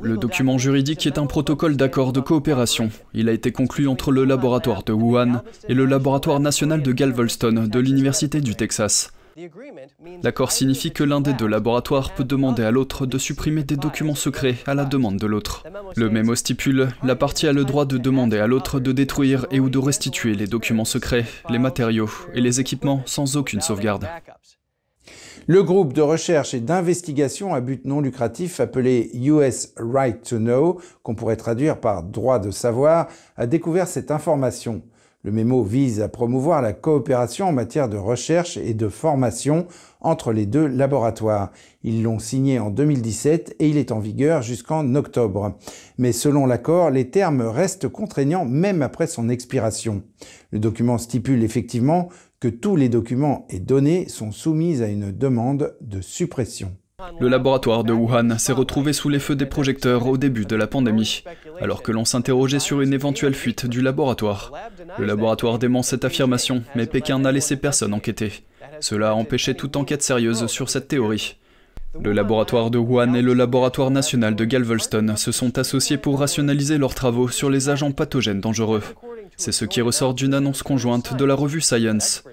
Le document juridique est un protocole d'accord de coopération. Il a été conclu entre le laboratoire de Wuhan et le laboratoire national de Galveston de l'Université du Texas. L'accord signifie que l'un des deux laboratoires peut demander à l'autre de supprimer des documents secrets à la demande de l'autre. Le même stipule la partie a le droit de demander à l'autre de détruire et ou de restituer les documents secrets, les matériaux et les équipements sans aucune sauvegarde. Le groupe de recherche et d'investigation à but non lucratif appelé US Right to Know, qu'on pourrait traduire par droit de savoir, a découvert cette information. Le mémo vise à promouvoir la coopération en matière de recherche et de formation entre les deux laboratoires. Ils l'ont signé en 2017 et il est en vigueur jusqu'en octobre. Mais selon l'accord, les termes restent contraignants même après son expiration. Le document stipule effectivement que tous les documents et données sont soumis à une demande de suppression. Le laboratoire de Wuhan s'est retrouvé sous les feux des projecteurs au début de la pandémie, alors que l'on s'interrogeait sur une éventuelle fuite du laboratoire. Le laboratoire dément cette affirmation, mais Pékin n'a laissé personne enquêter. Cela a empêché toute enquête sérieuse sur cette théorie. Le laboratoire de Wuhan et le laboratoire national de Galveston se sont associés pour rationaliser leurs travaux sur les agents pathogènes dangereux. C'est ce qui ressort d'une annonce conjointe de la revue Science.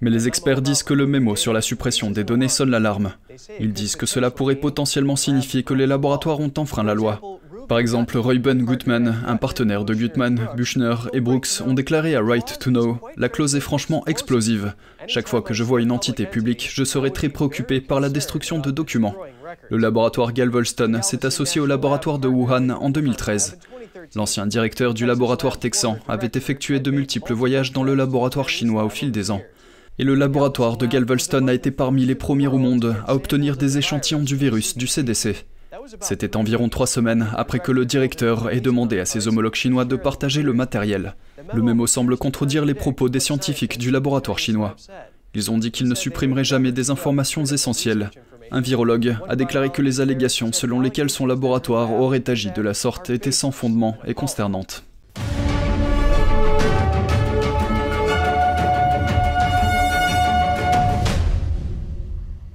Mais les experts disent que le mémo sur la suppression des données sonne l'alarme. Ils disent que cela pourrait potentiellement signifier que les laboratoires ont enfreint la loi. Par exemple, Reuben Gutman, un partenaire de Gutman, Buchner et Brooks ont déclaré à Right to Know La clause est franchement explosive. Chaque fois que je vois une entité publique, je serai très préoccupé par la destruction de documents. Le laboratoire Galveston s'est associé au laboratoire de Wuhan en 2013. L'ancien directeur du laboratoire texan avait effectué de multiples voyages dans le laboratoire chinois au fil des ans. Et le laboratoire de Galveston a été parmi les premiers au monde à obtenir des échantillons du virus du CDC. C'était environ trois semaines après que le directeur ait demandé à ses homologues chinois de partager le matériel. Le mémo semble contredire les propos des scientifiques du laboratoire chinois. Ils ont dit qu'ils ne supprimeraient jamais des informations essentielles, un virologue a déclaré que les allégations selon lesquelles son laboratoire aurait agi de la sorte étaient sans fondement et consternantes.